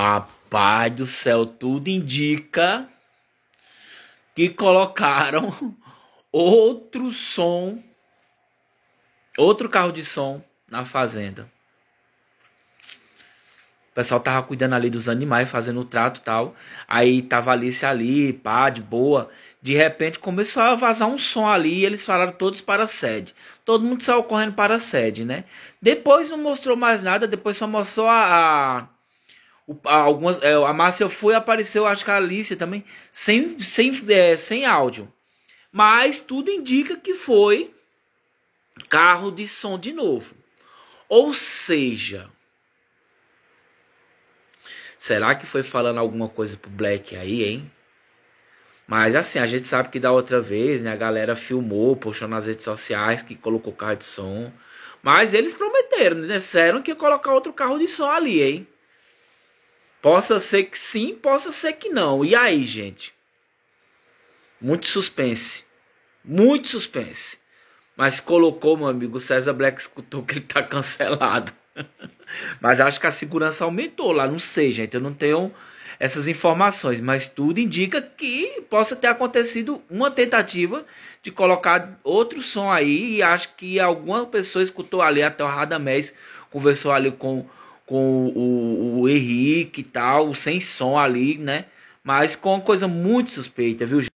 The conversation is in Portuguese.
Rapaz do céu, tudo indica que colocaram outro som, outro carro de som na fazenda. O pessoal tava cuidando ali dos animais, fazendo o trato e tal. Aí tava Alice ali, pá, de boa. De repente começou a vazar um som ali e eles falaram todos para a sede. Todo mundo saiu correndo para a sede, né? Depois não mostrou mais nada, depois só mostrou a, a o, algumas, é, a Márcia foi apareceu, acho que a Alice também, sem, sem, é, sem áudio. Mas tudo indica que foi carro de som de novo. Ou seja, será que foi falando alguma coisa pro Black aí, hein? Mas assim, a gente sabe que da outra vez, né, a galera filmou, postou nas redes sociais que colocou carro de som. Mas eles prometeram, né, Disseram que ia colocar outro carro de som ali, hein? Possa ser que sim, possa ser que não. E aí, gente? Muito suspense. Muito suspense. Mas colocou, meu amigo, o César Black escutou que ele tá cancelado. mas acho que a segurança aumentou lá, não sei, gente. Eu não tenho essas informações, mas tudo indica que possa ter acontecido uma tentativa de colocar outro som aí e acho que alguma pessoa escutou ali até o Radamés conversou ali com com o, o Henrique e tal, sem som ali, né? Mas com uma coisa muito suspeita, viu, gente?